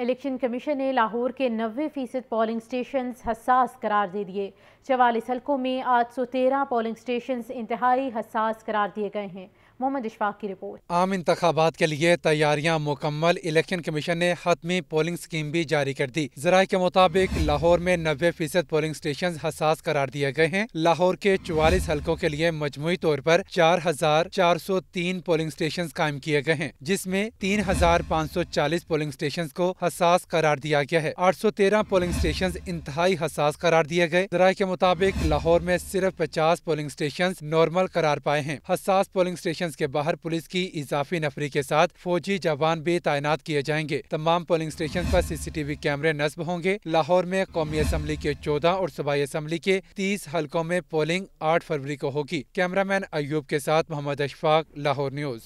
election commission ने लाहौर के नबे फ़ीसद पोलिंग स्टेशन हसास करार दे दिए चवालीस हल्कों में आठ सौ तेरह पोलिंग स्टेशन इंतहाई हसास करार दिए गए हैं मोहम्मद इशफाक की रिपोर्ट आम इंतबात के लिए तैयारियाँ मुकम्मल इलेक्शन कमीशन ने हतमी पोलिंग स्कीम भी जारी कर दी जरा के मुताबिक लाहौर में नब्बे फीसद पोलिंग स्टेशन हसास करार दिए गए हैं लाहौर के चौवालीस हल्कों के लिए मजमू तौर पर चार हजार चार सौ तीन पोलिंग स्टेशन कायम किए गए हैं जिसमें तीन हजार पाँच सौ चालीस पोलिंग स्टेशन को हसास करार दिया गया है आठ सौ तेरह पोलिंग स्टेशन इंतहाई हसास करार दिए गए जराये के मुताबिक लाहौर में सिर्फ पचास पोलिंग स्टेशन नॉर्मल करार पाए हैं हसास पोलिंग स्टेशन स्टेशन के बाहर पुलिस की इजाफी नफरी के साथ फौजी जवान भी तैनात किए जाएंगे तमाम पोलिंग स्टेशन आरोप सी सी सीसीटीवी कैमरे नस्ब होंगे लाहौर में कौमी असम्बली के चौदह और सूबाई असम्बली के तीस हल्कों में पोलिंग आठ फरवरी को होगी कैमरा मैन अयूब के साथ मोहम्मद अशफाक लाहौर न्यूज